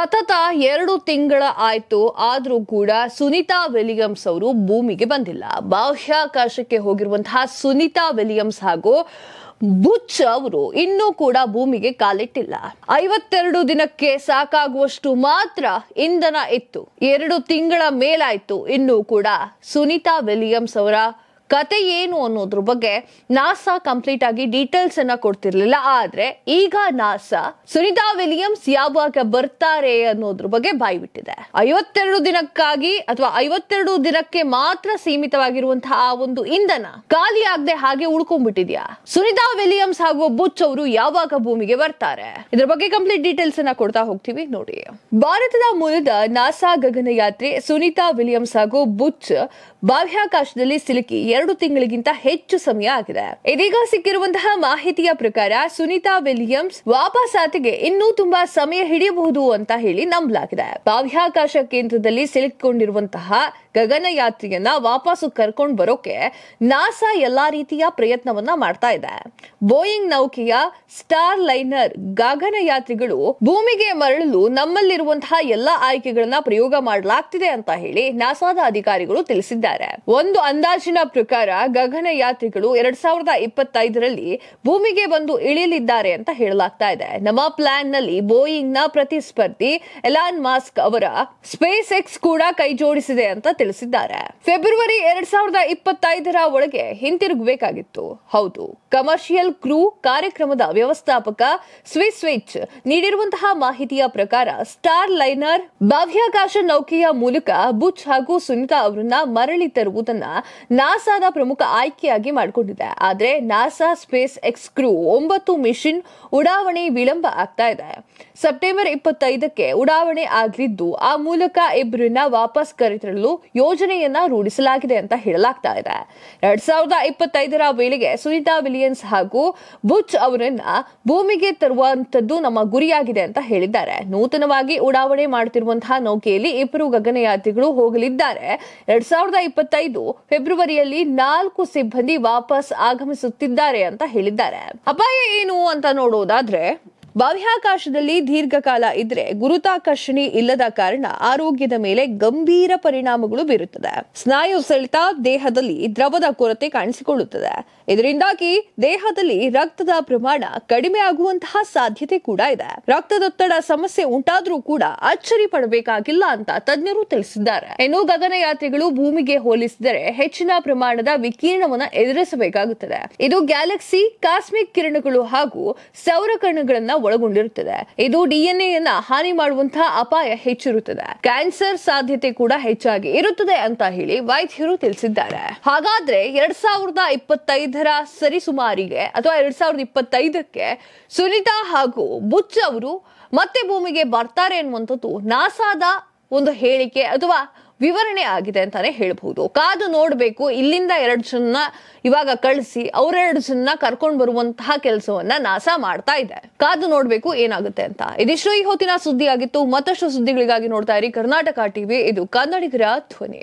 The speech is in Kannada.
ಸತತ ಎರಡು ತಿಂಗಳ ಆಯ್ತು ಆದ್ರೂ ಕೂಡ ಸುನೀತಾ ವಿಲಿಯಮ್ಸ್ ಅವರು ಭೂಮಿಗೆ ಬಂದಿಲ್ಲ ಬಾಹ್ಯಾಕಾಶಕ್ಕೆ ಹೋಗಿರುವಂತಹ ಸುನೀತಾ ವಿಲಿಯಮ್ಸ್ ಹಾಗೂ ಬುಚ್ ಅವರು ಇನ್ನೂ ಕೂಡ ಭೂಮಿಗೆ ಕಾಲಿಟ್ಟಿಲ್ಲ ಐವತ್ತೆರಡು ದಿನಕ್ಕೆ ಸಾಕಾಗುವಷ್ಟು ಮಾತ್ರ ಇಂಧನ ಇತ್ತು ಎರಡು ತಿಂಗಳ ಮೇಲಾಯ್ತು ಇನ್ನೂ ಕೂಡ ಸುನೀತಾ ವಿಲಿಯಮ್ಸ್ ಅವರ ಕತೆ ಏನು ಅನ್ನೋದ್ರ ಬಗ್ಗೆ ನಾಸಾ ಕಂಪ್ಲೀಟ್ ಆಗಿ ಡೀಟೇಲ್ಸ್ ಅನ್ನ ಕೊಡ್ತಿರ್ಲಿಲ್ಲ ಆದ್ರೆ ಈಗ ನಾಸಾ ಸುನಿತಾ ವಿಲಿಯಮ್ಸ್ ಯಾವಾಗ ಬರ್ತಾರೆ ಅನ್ನೋದ್ರ ಬಗ್ಗೆ ಬಾಯಿ ಬಿಟ್ಟಿದೆ ಐವತ್ತೆರಡು ದಿನಕ್ಕಾಗಿ ಅಥವಾ ಐವತ್ತೆರಡು ದಿನಕ್ಕೆ ಮಾತ್ರ ಸೀಮಿತವಾಗಿರುವಂತಹ ಆ ಒಂದು ಇಂಧನ ಖಾಲಿ ಆಗದೆ ಹಾಗೆ ಉಳ್ಕೊಂಡ್ಬಿಟ್ಟಿದ್ಯಾ ಸುನಿತಾ ವಿಲಿಯಮ್ಸ್ ಹಾಗೂ ಬುಚ್ ಅವರು ಯಾವಾಗ ಭೂಮಿಗೆ ಬರ್ತಾರೆ ಇದ್ರ ಬಗ್ಗೆ ಕಂಪ್ಲೀಟ್ ಡೀಟೇಲ್ಸ್ ಅನ್ನ ಕೊಡ್ತಾ ಹೋಗ್ತೀವಿ ನೋಡಿ ಭಾರತದ ಮೂಲದ ನಾಸಾ ಗಗನಯಾತ್ರಿ ಸುನಿತಾ ವಿಲಿಯಮ್ಸ್ ಹಾಗೂ ಬುಚ್ ಬಾಹ್ಯಾಕಾಶದಲ್ಲಿ ಸಿಲುಕಿ ಎರಡು ತಿಂಗಳಿಗಿಂತ ಹೆಚ್ಚು ಸಮಯ ಆಗಿದೆ ಇದೀಗ ಸಿಕ್ಕಿರುವಂತಹ ಮಾಹಿತಿಯ ಪ್ರಕಾರ ಸುನೀತಾ ವಿಲಿಯಮ್ಸ್ ವಾಪಸಾತಿಗೆ ಇನ್ನೂ ತುಂಬಾ ಸಮಯ ಹಿಡಿಯಬಹುದು ಅಂತ ಹೇಳಿ ನಂಬಲಾಗಿದೆ ಬಾಹ್ಯಾಕಾಶ ಕೇಂದ್ರದಲ್ಲಿ ಸಿಲುಕಿಕೊಂಡಿರುವಂತಹ ಗಗನಯಾತ್ರಿಯನ್ನ ವಾಪಸ್ ಕರ್ಕೊಂಡು ಬರೋಕೆ ನಾಸಾ ಎಲ್ಲಾ ರೀತಿಯ ಪ್ರಯತ್ನವನ್ನ ಮಾಡ್ತಾ ಇದೆ ಬೋಯಿಂಗ್ ನೌಕೆಯ ಸ್ಟಾರ್ ಲೈನರ್ ಗಗನಯಾತ್ರಿಗಳು ಭೂಮಿಗೆ ಮರಳಲು ನಮ್ಮಲ್ಲಿರುವಂತಹ ಎಲ್ಲಾ ಆಯ್ಕೆಗಳನ್ನ ಪ್ರಯೋಗ ಮಾಡಲಾಗ್ತಿದೆ ಅಂತ ಹೇಳಿ ನಾಸಾದ ಅಧಿಕಾರಿಗಳು ತಿಳಿಸಿದ್ದಾರೆ ಒಂದು ಅಂದಾಜಿನ ಪ್ರಕಾರ ಗಗನಯಾತ್ರಿಗಳು ಎರಡ್ ಸಾವಿರದ ಇಪ್ಪತ್ತೈದರಲ್ಲಿ ಭೂಮಿಗೆ ಬಂದು ಇಳಿಯಲಿದ್ದಾರೆ ಅಂತ ಹೇಳಲಾಗ್ತಾ ಇದೆ ನಮ್ಮ ಪ್ಲಾನ್ ನಲ್ಲಿ ಬೋಯಿಂಗ್ ನ ಪ್ರತಿಸ್ಪರ್ಧಿ ಎಲಾನ್ ಮಾಸ್ಕ್ ಅವರ ಸ್ಪೇಸ್ ಎಕ್ಸ್ ಕೂಡ ಕೈ ಜೋಡಿಸಿದೆ ಅಂತ ತಿಳಿಸಿದ್ದಾರೆ ಫೆಬ್ರವರಿ ಎರಡ್ ಸಾವಿರದ ಇಪ್ಪತ್ತೈದರ ಒಳಗೆ ಹಿಂತಿರುಗಬೇಕಾಗಿತ್ತು ಹೌದು ಕಮರ್ಷಿಯಲ್ ಕ್ರೂ ಕಾರ್ಯಕ್ರಮದ ವ್ಯವಸ್ಥಾಪಕ ಸ್ವಿಸ್ ಸ್ವಿಚ್ ನೀಡಿರುವಂತಹ ಮಾಹಿತಿಯ ಪ್ರಕಾರ ಸ್ಟಾರ್ ಲೈನರ್ ಬಾಹ್ಯಾಕಾಶ ನೌಕೆಯ ಮೂಲಕ ಬುಚ್ ಹಾಗೂ ಸುನಿತಾ ಅವರನ್ನ ಮರಳಿ ತರುವುದನ್ನ ನಾಸಾದ ಪ್ರಮುಖ ಆಯ್ಕೆಯಾಗಿ ಮಾಡಿಕೊಂಡಿದೆ ಆದರೆ ನಾಸಾ ಸ್ಪೇಸ್ ಎಕ್ಸ್ ಕ್ರೂ ಒಂಬತ್ತು ಮಿಷನ್ ಉಡಾವಣೆ ವಿಳಂಬ ಆಗ್ತಾ ಇದೆ ಸೆಪ್ಟೆಂಬರ್ ಇಪ್ಪತ್ತೈದಕ್ಕೆ ಉಡಾವಣೆ ಆಗಲಿದ್ದು ಆ ಮೂಲಕ ಇಬ್ಬರನ್ನ ವಾಪಸ್ ಕರೆತರಲು ಯೋಜನೆಯನ್ನ ರೂಢಿಸಲಾಗಿದೆ ಅಂತ ಹೇಳಲಾಗ್ತಾ ಇದೆ ಎರಡ್ ಸಾವಿರದ ಇಪ್ಪತ್ತೈದರ ವೇಳೆಗೆ ಸುನೀತಾ ವಿಲಿಯನ್ಸ್ ಹಾಗೂ ಬುಚ್ ಅವರನ್ನ ಭೂಮಿಗೆ ತರುವಂತದ್ದು ನಮ್ಮ ಗುರಿಯಾಗಿದೆ ಅಂತ ಹೇಳಿದ್ದಾರೆ ನೂತನವಾಗಿ ಉಡಾವಣೆ ಮಾಡುತ್ತಿರುವಂತಹ ನೌಕೆಯಲ್ಲಿ ಇಬ್ಬರು ಗಗನಯಾತ್ರಿಗಳು ಹೋಗಲಿದ್ದಾರೆ ಎರಡ್ ಸಾವಿರದ ಇಪ್ಪತ್ತೈದು ಫೆಬ್ರವರಿಯಲ್ಲಿ ನಾಲ್ಕು ಸಿಬ್ಬಂದಿ ವಾಪಸ್ ಆಗಮಿಸುತ್ತಿದ್ದಾರೆ ಅಂತ ಹೇಳಿದ್ದಾರೆ ಅಪಾಯ ಏನು ಅಂತ ನೋಡೋದಾದ್ರೆ ಬಾಹ್ಯಾಕಾಶದಲ್ಲಿ ದೀರ್ಘಕಾಲ ಇದ್ರೆ ಗುರುತಾಕರ್ಷಣೆ ಇಲ್ಲದ ಕಾರಣ ಆರೋಗ್ಯದ ಮೇಲೆ ಗಂಭೀರ ಪರಿಣಾಮಗಳು ಬೀರುತ್ತದೆ ಸ್ನಾಯು ಸೆಳೆತ ದೇಹದಲ್ಲಿ ದ್ರವದ ಕೊರತೆ ಕಾಣಿಸಿಕೊಳ್ಳುತ್ತದೆ ಇದರಿಂದಾಗಿ ದೇಹದಲ್ಲಿ ರಕ್ತದ ಪ್ರಮಾಣ ಕಡಿಮೆ ಆಗುವಂತಹ ಸಾಧ್ಯತೆ ಕೂಡ ಇದೆ ರಕ್ತದೊತ್ತಡ ಸಮಸ್ಯೆ ಉಂಟಾದ್ರೂ ಕೂಡ ಅಚ್ಚರಿ ಪಡಬೇಕಾಗಿಲ್ಲ ಅಂತ ತಜ್ಞರು ತಿಳಿಸಿದ್ದಾರೆ ಇನ್ನು ಗಗನಯಾತ್ರಿಗಳು ಭೂಮಿಗೆ ಹೋಲಿಸಿದರೆ ಹೆಚ್ಚಿನ ಪ್ರಮಾಣದ ವಿಕಿರಣವನ್ನು ಎದುರಿಸಬೇಕಾಗುತ್ತದೆ ಇದು ಗ್ಯಾಲಕ್ಸಿ ಕಾಸ್ಮಿಕ್ ಕಿರಣಗಳು ಹಾಗೂ ಸೌರ ಕಣಗಳನ್ನ ಒಳಗೊಂಡಿರುತ್ತದೆ ಇದು ಯನ್ನ ಹಾನಿ ಮಾಡುವಂತಹ ಅಪಾಯ ಹೆಚ್ಚಿರುತ್ತದೆ ಕ್ಯಾನ್ಸರ್ ಸಾಧ್ಯತೆ ಕೂಡ ಹೆಚ್ಚಾಗಿ ಇರುತ್ತದೆ ಅಂತ ಹೇಳಿ ವೈದ್ಯರು ತಿಳಿಸಿದ್ದಾರೆ ಹಾಗಾದ್ರೆ ಎರಡ್ ಸಾವಿರದ ಇಪ್ಪತ್ತೈದರ ಸರಿಸುಮಾರಿಗೆ ಅಥವಾ ಎರಡ್ ಸಾವಿರದ ಇಪ್ಪತ್ತೈದಕ್ಕೆ ಸುನಿತಾ ಹಾಗೂ ಬುಚ್ ಅವರು ಮತ್ತೆ ಭೂಮಿಗೆ ಬರ್ತಾರೆ ಅನ್ನುವಂಥದ್ದು ನಾಸಾದ ಒಂದು ಹೇಳಿಕೆ ಅಥವಾ ವಿವರಣೆ ಆಗಿದೆ ಅಂತಾನೆ ಹೇಳಬಹುದು ಕಾದು ನೋಡಬೇಕು ಇಲ್ಲಿಂದ ಎರಡು ಜನ ಇವಾಗ ಕಳಿಸಿ ಅವರೆರಡು ಜನ ಕರ್ಕೊಂಡು ಬರುವಂತಹ ಕೆಲಸವನ್ನ ನಾಸಾ ಮಾಡ್ತಾ ಇದೆ ಕಾದು ನೋಡಬೇಕು ಏನಾಗುತ್ತೆ ಅಂತ ಇದಿಷ್ಟು ಈ ಹೊತ್ತಿನ ಸುದ್ದಿ ಆಗಿತ್ತು ಮತ್ತಷ್ಟು ಸುದ್ದಿಗಳಿಗಾಗಿ ನೋಡ್ತಾ ಇರಿ ಕರ್ನಾಟಕ ಟಿವಿ ಇದು ಕನ್ನಡಿಗರ ಧ್ವನಿ